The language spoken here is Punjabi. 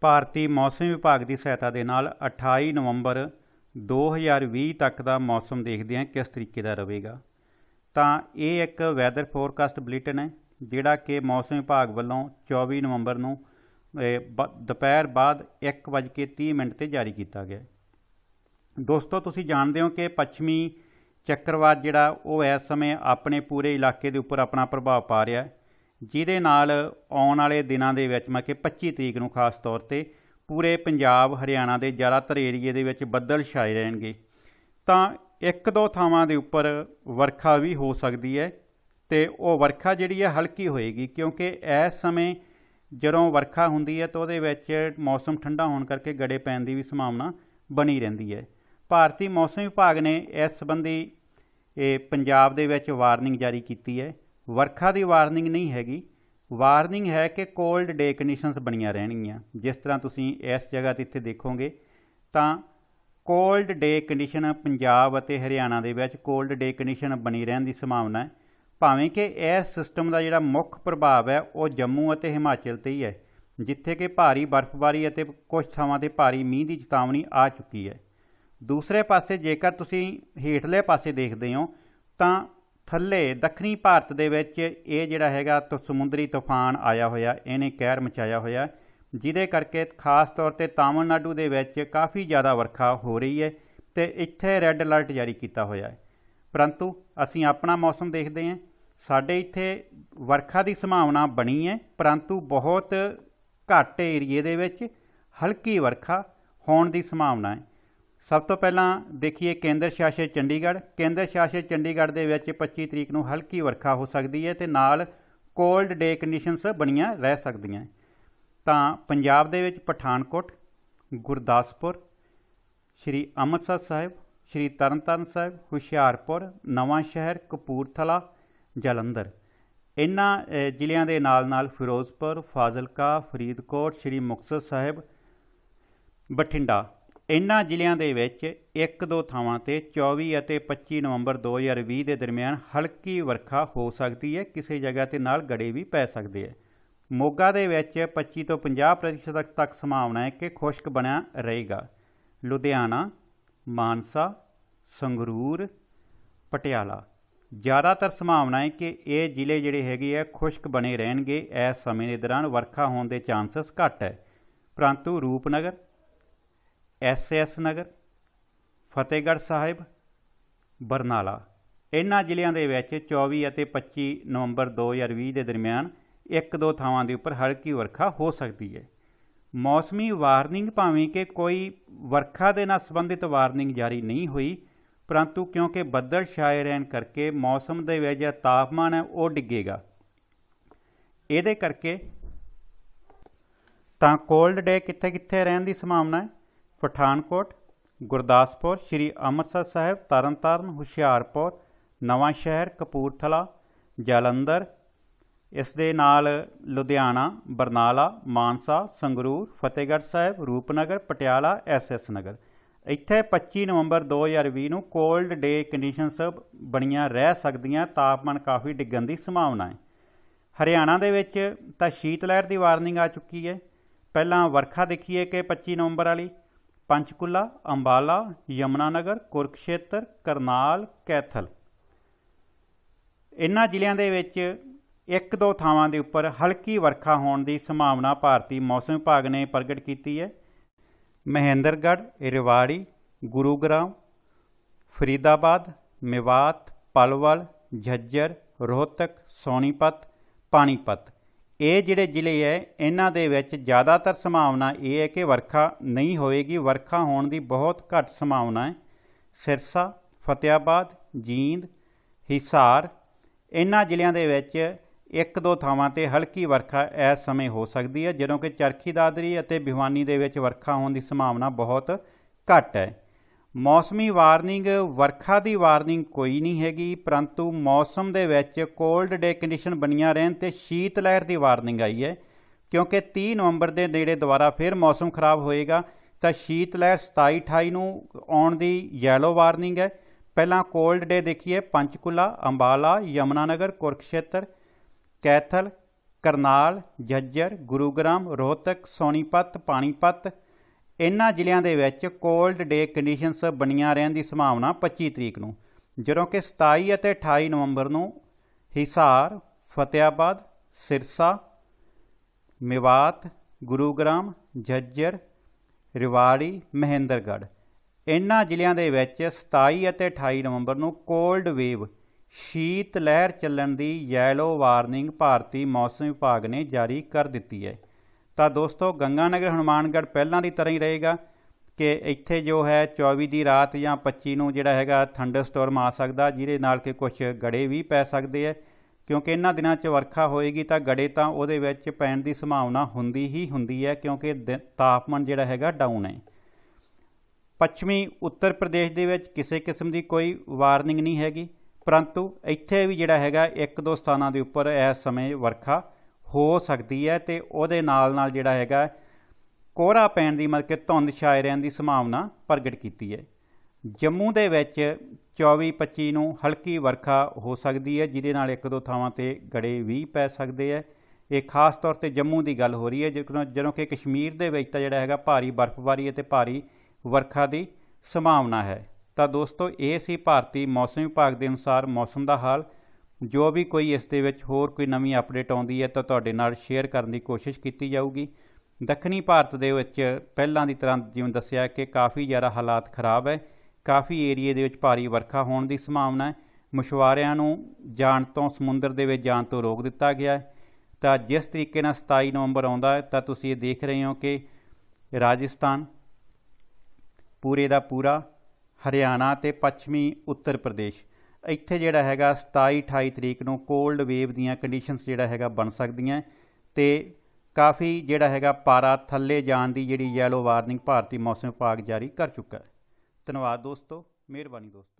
ਭਾਰਤੀ ਮੌਸਮ ਵਿਭਾਗ ਦੀ ਸਹਾਇਤਾ ਦੇ ਨਾਲ 28 ਨਵੰਬਰ 2020 ਤੱਕ ਦਾ ਮੌਸਮ ਦੇਖਦੇ ਹਾਂ ਕਿਸ ਤਰੀਕੇ ਦਾ ਰਹੇਗਾ ਤਾਂ ਇਹ ਇੱਕ ਵੈਦਰ ਫੋਰਕਾਸਟ ਬੁਲੇਟਿਨ ਹੈ ਜਿਹੜਾ ਕਿ ਮੌਸਮ ਵਿਭਾਗ ਵੱਲੋਂ 24 ਨਵੰਬਰ ਨੂੰ ਦੁਪਹਿਰ ਬਾਅਦ 1:30 ਮਿੰਟ ਤੇ ਜਾਰੀ ਕੀਤਾ ਗਿਆ ਦੋਸਤੋ ਤੁਸੀਂ ਜਾਣਦੇ ਹੋ ਕਿ ਪੱਛਮੀ ਚੱਕਰਵਾਤ ਜਿਹੜਾ ਉਹ ਇਸ ਸਮੇਂ ਆਪਣੇ ਪੂਰੇ ਇਲਾਕੇ ਦੇ ਉੱਪਰ ਆਪਣਾ ਪ੍ਰਭਾਵ ਪਾ ਰਿਹਾ ਹੈ ਜਿਹਦੇ ਨਾਲ ਆਉਣ ਵਾਲੇ ਦਿਨਾਂ ਦੇ ਵਿੱਚ ਮੈਂ ਕਿ 25 ਤਰੀਕ ਨੂੰ ਖਾਸ ਤੌਰ ਤੇ ਪੂਰੇ ਪੰਜਾਬ ਹਰਿਆਣਾ ਦੇ ਜ਼ਿਆਦਾਤਰ ਏਰੀਏ ਦੇ ਵਿੱਚ ਬੱਦਲ ਛਾਏ ਰਹਿਣਗੇ ਤਾਂ ਇੱਕ ਦੋ ਥਾਵਾਂ ਦੇ ਉੱਪਰ ਵਰਖਾ ਵੀ ਹੋ ਸਕਦੀ ਹੈ ਤੇ ਉਹ ਵਰਖਾ ਜਿਹੜੀ ਹੈ ਹਲਕੀ ਹੋਏਗੀ ਕਿਉਂਕਿ ਇਸ ਸਮੇਂ ਜਦੋਂ ਵਰਖਾ ਹੁੰਦੀ ਹੈ ਤਾਂ ਉਹਦੇ ਵਿੱਚ ਮੌਸਮ ਠੰਡਾ ਹੋਣ ਕਰਕੇ ਗੜੇ ਪੈਣ ਦੀ ਵੀ ਸੰਭਾਵਨਾ ਬਣੀ ਰਹਿੰਦੀ ਹੈ ਭਾਰਤੀ ਮੌਸਮ ਵਿਭਾਗ ਨੇ ਇਸ ਸੰਬੰਧੀ ਇਹ ਪੰਜਾਬ ਦੇ ਵਿੱਚ ਵਾਰਨਿੰਗ ਜਾਰੀ ਕੀਤੀ ਹੈ ਵਰਖਾ ਦੀ ਵਾਰਨਿੰਗ ਨਹੀਂ ਹੈਗੀ ਵਾਰਨਿੰਗ ਹੈ ਕਿ ਕੋਲਡ ਡੇ ਕੰਡੀਸ਼ਨਸ ਬਣੀਆਂ ਰਹਿਣਗੀਆਂ ਜਿਸ ਤਰ੍ਹਾਂ ਤੁਸੀਂ ਇਸ ਜਗ੍ਹਾ ਤੇ ਇੱਥੇ ਦੇਖੋਗੇ ਤਾਂ ਕੋਲਡ ਡੇ ਕੰਡੀਸ਼ਨ ਪੰਜਾਬ ਅਤੇ ਹਰਿਆਣਾ ਦੇ ਵਿੱਚ ਕੋਲਡ ਡੇ ਕੰਡੀਸ਼ਨ ਬਣੀ ਰਹਿਣ ਦੀ ਸੰਭਾਵਨਾ ਹੈ ਭਾਵੇਂ ਕਿ ਇਹ ਸਿਸਟਮ ਦਾ ਜਿਹੜਾ ਮੁੱਖ ਪ੍ਰਭਾਵ ਹੈ ਉਹ ਜੰਮੂ ਅਤੇ ਹਿਮਾਚਲ ਤੇ ਹੀ ਹੈ ਜਿੱਥੇ ਕਿ ਭਾਰੀ ਬਰਫ਼ਬਾਰੀ ਅਤੇ ਕੁਝ ਥਾਵਾਂ ਤੇ ਭਾਰੀ ਮੀਂਹ ਦੀ ਚੇਤਾਵਨੀ ਆ ਚੁੱਕੀ ਹੈ ਦੂਸਰੇ ਪਾਸੇ ਜੇਕਰ ਤੁਸੀਂ ਹੇਠਲੇ ਪਾਸੇ ਦੇਖਦੇ ਹੋ ਤਾਂ ਥੱਲੇ ਦੱਖਣੀ ਭਾਰਤ ਦੇ ਵਿੱਚ ਇਹ ਜਿਹੜਾ ਹੈਗਾ ਤੋ ਸਮੁੰਦਰੀ ਤੂਫਾਨ ਆਇਆ ਹੋਇਆ ਇਹਨੇ ਕਹਿਰ ਮਚਾਇਆ ਹੋਇਆ ਜਿਹਦੇ ਕਰਕੇ ਖਾਸ ਤੌਰ ਤੇ ਤਾਮਿਲਨਾਡੂ ਦੇ ਵਿੱਚ ਕਾਫੀ ਜ਼ਿਆਦਾ ਵਰਖਾ ਹੋ ਰਹੀ ਹੈ ਤੇ ਇੱਥੇ ਰੈੱਡ ਅਲਰਟ ਜਾਰੀ ਕੀਤਾ ਹੋਇਆ ਹੈ ਪਰੰਤੂ ਅਸੀਂ ਆਪਣਾ ਮੌਸਮ ਦੇਖਦੇ ਹਾਂ ਸਾਡੇ ਇੱਥੇ ਵਰਖਾ ਦੀ ਸੰਭਾਵਨਾ ਬਣੀ ਹੈ ਪਰੰਤੂ ਬਹੁਤ ਘੱਟ ਏਰੀਏ ਦੇ ਵਿੱਚ ਹਲਕੀ ਵਰਖਾ ਹੋਣ ਦੀ ਸੰਭਾਵਨਾ ਹੈ ਸਭ ਤੋਂ ਪਹਿਲਾਂ ਦੇਖੀਏ ਕੇਂਦਰ ਸ਼ਾਸਿਤ ਚੰਡੀਗੜ੍ਹ ਕੇਂਦਰ ਸ਼ਾਸਿਤ ਚੰਡੀਗੜ੍ਹ ਦੇ ਵਿੱਚ 25 ਤਰੀਕ ਨੂੰ ਹਲਕੀ ਵਰਖਾ ਹੋ ਸਕਦੀ ਹੈ ਤੇ ਨਾਲ ਕੋਲਡ ਡੇ ਕੰਡੀਸ਼ਨਸ ਬਣੀਆਂ ਰਹਿ ਸਕਦੀਆਂ ਤਾਂ ਪੰਜਾਬ ਦੇ ਵਿੱਚ ਪਠਾਨਕੋਟ ਗੁਰਦਾਸਪੁਰ ਸ਼੍ਰੀ ਅੰਮ੍ਰਿਤਸਰ ਸਾਹਿਬ ਸ਼੍ਰੀ ਤਰਨਤਾਰਨ ਸਾਹਿਬ ਹੁਸ਼ਿਆਰਪੁਰ ਨਵਾਂ ਸ਼ਹਿਰ ਕਪੂਰਥਲਾ ਜਲੰਧਰ ਇਨ੍ਹਾਂ ਜ਼ਿਲ੍ਹਿਆਂ ਦੇ ਨਾਲ-ਨਾਲ ਫਿਰੋਜ਼ਪੁਰ ਫਾਜ਼ਿਲਕਾ ਫਰੀਦਕੋਟ ਸ਼੍ਰੀ ਮੁਕਤਸਰ ਸਾਹਿਬ ਬਠਿੰਡਾ ਇਨ੍ਹਾਂ ਜ਼ਿਲ੍ਹਿਆਂ ਦੇ ਵਿੱਚ ਇੱਕ ਦੋ ਥਾਵਾਂ ਤੇ 24 ਅਤੇ 25 ਨਵੰਬਰ 2020 ਦੇ ਦਰਮਿਆਨ ਹਲਕੀ ਵਰਖਾ ਹੋ ਸਕਦੀ ਹੈ ਕਿਸੇ ਜਗ੍ਹਾ ਤੇ ਨਾਲ ਗੜੇ ਵੀ ਪੈ ਸਕਦੇ ਹੈ ਮੋਗਾ ਦੇ ਵਿੱਚ 25 ਤੋਂ 50% ਤੱਕ ਸੰਭਾਵਨਾ ਹੈ ਕਿ ਖੁਸ਼ਕ ਬਣਿਆ ਰਹੇਗਾ ਲੁਧਿਆਣਾ ਮਾਨਸਾ ਸੰਗਰੂਰ ਪਟਿਆਲਾ ਜ਼ਿਆਦਾਤਰ ਸੰਭਾਵਨਾ ਹੈ ਕਿ ਇਹ ਜ਼ਿਲ੍ਹੇ ਜਿਹੜੇ ਹੈਗੇ ਆ ਖੁਸ਼ਕ ਬਣੇ ਰਹਿਣਗੇ ਇਸ ਸਮੇਂ ਦੇ ਦੌਰਾਨ ਵਰਖਾ ਹੋਣ ਦੇ ਚਾਂਸਸ ਘੱਟ ਹੈ ਪ੍ਰੰਤੂ ਰੂਪਨਗਰ ਐਸਐਸ ਨਗਰ ਫਤਿਹਗੜ੍ਹ ਸਾਹਿਬ ਬਰਨਾਲਾ ਇਹਨਾਂ ਜ਼ਿਲ੍ਹਿਆਂ ਦੇ ਵਿੱਚ 24 ਅਤੇ 25 ਨਵੰਬਰ 2020 ਦੇ ਦਰਮਿਆਨ ਇੱਕ ਦੋ ਥਾਵਾਂ ਦੇ ਉੱਪਰ ਹਲਕੀ ਵਰਖਾ ਹੋ ਸਕਦੀ ਹੈ ਮੌਸਮੀ ਵਾਰਨਿੰਗ ਭਾਵੇਂ ਕਿ ਕੋਈ ਵਰਖਾ ਦੇ ਨਾਲ ਸੰਬੰਧਿਤ ਵਾਰਨਿੰਗ ਜਾਰੀ ਨਹੀਂ ਹੋਈ ਪਰੰਤੂ ਕਿਉਂਕਿ ਬੱਦਲ ਛਾਏ ਰਹਿਣ ਕਰਕੇ ਮੌਸਮ ਦੇ ਵਿੱਚ ਤਾਪਮਾਨ ਹੈ ਉਹ ਡਿੱਗੇਗਾ ਇਹਦੇ ਕਰਕੇ ਤਾਂ ਕੋਲਡ ਡੇ ਕਿੱਥੇ-ਕਿੱਥੇ ਰਹਿਣ ਦੀ ਸੰਭਾਵਨਾ ਹੈ ਪਠਾਨਕੋਟ ਗੁਰਦਾਸਪੁਰ ਸ੍ਰੀ ਅੰਮ੍ਰਿਤਸਰ ਸਾਹਿਬ ਤਰਨਤਾਰਨ ਹੁਸ਼ਿਆਰਪੁਰ ਨਵਾਂ ਸ਼ਹਿਰ ਕਪੂਰਥਲਾ ਜਲੰਧਰ ਇਸ ਦੇ ਨਾਲ ਲੁਧਿਆਣਾ ਬਰਨਾਲਾ ਮਾਨਸਾ ਸੰਗਰੂਰ ਫਤਿਹਗੜ੍ਹ ਸਾਹਿਬ ਰੂਪਨਗਰ ਪਟਿਆਲਾ ਐਸਐਸ ਨਗਰ ਇੱਥੇ 25 ਨਵੰਬਰ 2020 ਨੂੰ ਕੋਲਡ ਡੇ ਕੰਡੀਸ਼ਨਸ ਬਣੀਆਂ ਰਹਿ ਸਕਦੀਆਂ ਤਾਪਮਾਨ ਕਾਫੀ ਡਿੱਗਣ ਦੀ ਸੰਭਾਵਨਾ ਹੈ ਹਰਿਆਣਾ ਦੇ ਵਿੱਚ ਤਾਂ ਸ਼ੀਤ ਲਹਿਰ ਦੀ ਵਾਰਨਿੰਗ ਆ ਚੁੱਕੀ ਹੈ ਪਹਿਲਾਂ ਵਰਖਾ ਦੇਖੀਏ ਕਿ 25 ਨਵੰਬਰ ਵਾਲੀ ਪੰਚਕੁਲਾ ਅੰਬਾਲਾ ਯਮਨਾਨਗਰ ਕੁਰਕਸ਼ੇਤਰ ਕਰਨਾਲ ਕੈਥਲ ਇਨ੍ਹਾਂ ਜ਼ਿਲ੍ਹਿਆਂ ਦੇ ਵਿੱਚ ਇੱਕ ਦੋ ਥਾਵਾਂ ਦੇ ਉੱਪਰ ਹਲਕੀ ਵਰਖਾ ਹੋਣ ਦੀ ਸੰਭਾਵਨਾ ਭਾਰਤੀ ਮੌਸਮ ਵਿਭਾਗ ਨੇ ਪ੍ਰਗਟ ਕੀਤੀ ਹੈ ਮਹਿੰਦਰਗੜ੍ਹ ਰਿਵਾੜੀ ਗੁਰੂਗ੍ਰਾਮ ਫਰੀਦਾਬਾਦ ਮੇਵਾਤ ਪਲਵਲ ਝੱਜਰ ਰੋਹਤਕ ਸੋਨੀਪਤ ਪਾਣੀਪਤ ਇਹ ਜਿਹੜੇ ਜ਼ਿਲ੍ਹੇ ਐ ਇਹਨਾਂ ਦੇ ਵਿੱਚ ਜ਼ਿਆਦਾਤਰ ਸੰਭਾਵਨਾ ਇਹ ਹੈ ਕਿ ਵਰਖਾ ਨਹੀਂ ਹੋਏਗੀ ਵਰਖਾ ਹੋਣ ਦੀ ਬਹੁਤ ਘੱਟ ਸੰਭਾਵਨਾ ਹੈ ਸਿਰਸਾ ਫਤਿਆਬਾਦ ਜੀਂਦ ਹਿਸਾਰ ਇਹਨਾਂ ਜ਼ਿਲ੍ਹਿਆਂ ਦੇ ਵਿੱਚ ਇੱਕ ਦੋ ਥਾਵਾਂ ਤੇ ਹਲਕੀ ਵਰਖਾ ਇਸ ਸਮੇਂ ਹੋ ਸਕਦੀ ਹੈ ਜਦੋਂ ਕਿ ਚਰਖੀ ਦਾਦਰੀ ਅਤੇ ਭਿਵਾਨੀ ਦੇ ਵਿੱਚ ਵਰਖਾ ਹੋਣ ਦੀ ਸੰਭਾਵਨਾ ਬਹੁਤ ਘੱਟ ਹੈ ਮੌਸਮੀ ਵਾਰਨਿੰਗ ਵਰਖਾ ਦੀ ਵਾਰਨਿੰਗ ਕੋਈ ਨਹੀਂ ਹੈਗੀ ਪਰੰਤੂ ਮੌਸਮ ਦੇ ਵਿੱਚ ਕੋਲਡ ਡੇ ਕੰਡੀਸ਼ਨ ਬਣੀਆਂ ਰਹਿਣ ਤੇ ਸ਼ੀਤ ਲਹਿਰ ਦੀ ਵਾਰਨਿੰਗ ਆਈ ਹੈ ਕਿਉਂਕਿ 30 ਨਵੰਬਰ ਦੇ ਨੇੜੇ ਦੁਬਾਰਾ ਫਿਰ ਮੌਸਮ ਖਰਾਬ ਹੋਏਗਾ ਤਾਂ ਸ਼ੀਤ ਲਹਿਰ 27 28 ਨੂੰ ਆਉਣ ਦੀ ਯੈਲੋ ਵਾਰਨਿੰਗ ਹੈ ਪਹਿਲਾਂ ਕੋਲਡ ਡੇ ਦੇਖੀਏ ਪੰਚਕੁਲਾ ਅੰਬਾਲਾ ਯਮਨਾਨਗਰ ਕੁਰਕਸ਼ੇਤਰ ਕੈਥਲ ਕਰਨਾਲ ਜੱਜਰ ਗੁਰੂਗ੍ਰਾਮ ਰੋਹਤਕ ਸੋਨੀਪਤ ਪਾਣੀਪਤ ਇਨ੍ਹਾਂ ਜ਼ਿਲ੍ਹਿਆਂ ਦੇ ਵਿੱਚ ਕੋਲਡ ਡੇ ਕੰਡੀਸ਼ਨਸ ਬਣੀਆਂ ਰਹਿਣ ਦੀ ਸੰਭਾਵਨਾ 25 ਤਰੀਕ ਨੂੰ ਜਦੋਂ ਕਿ 27 ਅਤੇ 28 ਨਵੰਬਰ ਨੂੰ ਹਿਸਾਰ ਫਤਿਆਬਾਦ ਸਿਰਸਾ ਮੇਵਾਤ ਗੁਰੂਗ੍ਰਾਮ ਜੱਜਰ ਰਿਵਾੜੀ ਮਹਿੰਦਰਗੜ੍ਹ ਇਨ੍ਹਾਂ ਜ਼ਿਲ੍ਹਿਆਂ ਦੇ ਵਿੱਚ 27 ਅਤੇ 28 ਨਵੰਬਰ ਨੂੰ ਕੋਲਡ ਵੇਵ ਸ਼ੀਤ ਲਹਿਰ ਚੱਲਣ ਦੀ ਯੈਲੋ ਵਾਰਨਿੰਗ ਭਾਰਤੀ ਮੌਸਮ ਵਿਭਾਗ ਨੇ ਜਾਰੀ ਕਰ ਦਿੱਤੀ ਹੈ ਤਾਂ ਦੋਸਤੋ ਗੰਗਾਨਗਰ ਹਨੂਮਾਨਗੜ ਪਹਿਲਾਂ ਦੀ ਤਰ੍ਹਾਂ ਹੀ ਰਹੇਗਾ ਕਿ ਇੱਥੇ ਜੋ ਹੈ 24 ਦੀ ਰਾਤ ਜਾਂ 25 ਨੂੰ ਜਿਹੜਾ ਹੈਗਾ ਥੰਡਰ ਸਟੋਰਮ ਆ ਸਕਦਾ ਜਿਹਦੇ ਨਾਲ ਕਿ ਕੁਝ ਗੜੇ ਵੀ ਪੈ ਸਕਦੇ ਆ ਕਿਉਂਕਿ ਇਹਨਾਂ ਦਿਨਾਂ 'ਚ ਵਰਖਾ ਹੋਏਗੀ ਤਾਂ ਗੜੇ ਤਾਂ ਉਹਦੇ ਵਿੱਚ ਪੈਣ ਦੀ ਸੰਭਾਵਨਾ ਹੁੰਦੀ ਹੀ ਹੁੰਦੀ ਹੈ ਕਿਉਂਕਿ ਤਾਪਮਾਨ ਜਿਹੜਾ ਹੈਗਾ ਡਾਊਨ ਹੈ ਪੱਛਮੀ ਉੱਤਰ ਪ੍ਰਦੇਸ਼ ਦੇ ਵਿੱਚ ਕਿਸੇ ਕਿਸਮ ਦੀ ਕੋਈ ਵਾਰਨਿੰਗ ਨਹੀਂ ਹੈਗੀ ਪਰੰਤੂ ਇੱਥੇ ਵੀ ਜਿਹੜਾ ਹੈਗਾ ਇੱਕ ਦੋ ਸਥਾਨਾਂ ਦੇ ਉੱਪਰ ਇਸ ਸਮੇਂ ਵਰਖਾ ਹੋ ਸਕਦੀ ਹੈ ਤੇ ਉਹਦੇ ਨਾਲ ਨਾਲ ਜਿਹੜਾ ਹੈਗਾ ਕੋਹਰਾ ਪੈਣ ਦੀ ਮਤਲਬ ਕਿ ਧੁੰਦ ਛਾਏ ਰਹਿਣ ਦੀ ਸੰਭਾਵਨਾ ਪ੍ਰਗਟ ਕੀਤੀ ਹੈ ਜੰਮੂ ਦੇ ਵਿੱਚ 24-25 ਨੂੰ ਹਲਕੀ ਵਰਖਾ ਹੋ ਸਕਦੀ ਹੈ ਜਿਹਦੇ ਨਾਲ ਇੱਕ ਦੋ ਥਾਵਾਂ ਤੇ ਗੜੇ ਵੀ ਪੈ ਸਕਦੇ ਹੈ ਇਹ ਖਾਸ ਤੌਰ ਤੇ ਜੰਮੂ ਦੀ ਗੱਲ ਹੋ ਰਹੀ ਹੈ ਜਦੋਂ ਕਿ ਕਸ਼ਮੀਰ ਦੇ ਵਿੱਚ ਤਾਂ ਜਿਹੜਾ ਹੈਗਾ ਭਾਰੀ ਬਰਫ਼ਬਾਰੀ ਅਤੇ ਭਾਰੀ ਵਰਖਾ ਦੀ ਸੰਭਾਵਨਾ ਹੈ ਤਾਂ ਦੋਸਤੋ ਇਹ ਸੀ ਭਾਰਤੀ ਮੌਸਮ ਵਿਭਾਗ ਦੇ ਅਨੁਸਾਰ ਮੌਸਮ ਦਾ ਹਾਲ ਜੋ ਵੀ ਕੋਈ ਇਸ ਦੇ ਵਿੱਚ ਹੋਰ ਕੋਈ ਨਵੀਂ ਅਪਡੇਟ ਆਉਂਦੀ ਹੈ ਤਾਂ ਤੁਹਾਡੇ ਨਾਲ ਸ਼ੇਅਰ ਕਰਨ ਦੀ ਕੋਸ਼ਿਸ਼ ਕੀਤੀ ਜਾਊਗੀ ਦੱਖਣੀ ਭਾਰਤ ਦੇ ਵਿੱਚ ਪਹਿਲਾਂ ਦੀ ਤਰ੍ਹਾਂ ਜਿਵੇਂ ਦੱਸਿਆ ਕਿ ਕਾਫੀ ਜ਼ਿਆਦਾ ਹਾਲਾਤ ਖਰਾਬ ਹੈ ਕਾਫੀ ਏਰੀਏ ਦੇ ਵਿੱਚ ਭਾਰੀ ਵਰਖਾ ਹੋਣ ਦੀ ਸੰਭਾਵਨਾ ਹੈ ਮਸ਼ਵਾਰਿਆਂ ਨੂੰ ਜਾਣ ਤੋਂ ਸਮੁੰਦਰ ਦੇ ਵਿੱਚ ਜਾਣ ਤੋਂ ਰੋਕ ਦਿੱਤਾ ਗਿਆ ਹੈ ਤਾਂ ਜਿਸ ਤਰੀਕੇ ਨਾਲ 27 ਨਵੰਬਰ ਆਉਂਦਾ ਹੈ ਤਾਂ ਤੁਸੀਂ ਇਹ ਦੇਖ ਰਹੇ ਹੋ ਕਿ ਰਾਜਸਥਾਨ ਪੂਰੇ ਦਾ ਪੂਰਾ ਹਰਿਆਣਾ ਤੇ ਪੱਛਮੀ ਉੱਤਰ ਪ੍ਰਦੇਸ਼ ਇੱਥੇ ਜਿਹੜਾ ਹੈਗਾ 27 28 ਤਰੀਕ ਨੂੰ ਕੋਲਡ ਵੇਵ ਦੀਆਂ ਕੰਡੀਸ਼ਨਸ ਜਿਹੜਾ ਹੈਗਾ ਬਣ ਸਕਦੀਆਂ ਤੇ ਕਾਫੀ ਜਿਹੜਾ ਹੈਗਾ ਪਾਰਾ ਥੱਲੇ ਜਾਣ ਦੀ ਜਿਹੜੀ ਯੈਲੋ ਵਾਰਨਿੰਗ ਭਾਰਤੀ ਮੌਸਮ ਵਿਭਾਗ ਜਾਰੀ ਕਰ ਚੁੱਕਾ ਹੈ ਧੰਨਵਾਦ ਦੋਸਤੋ ਮਿਹਰਬਾਨੀ ਦੋਸਤੋ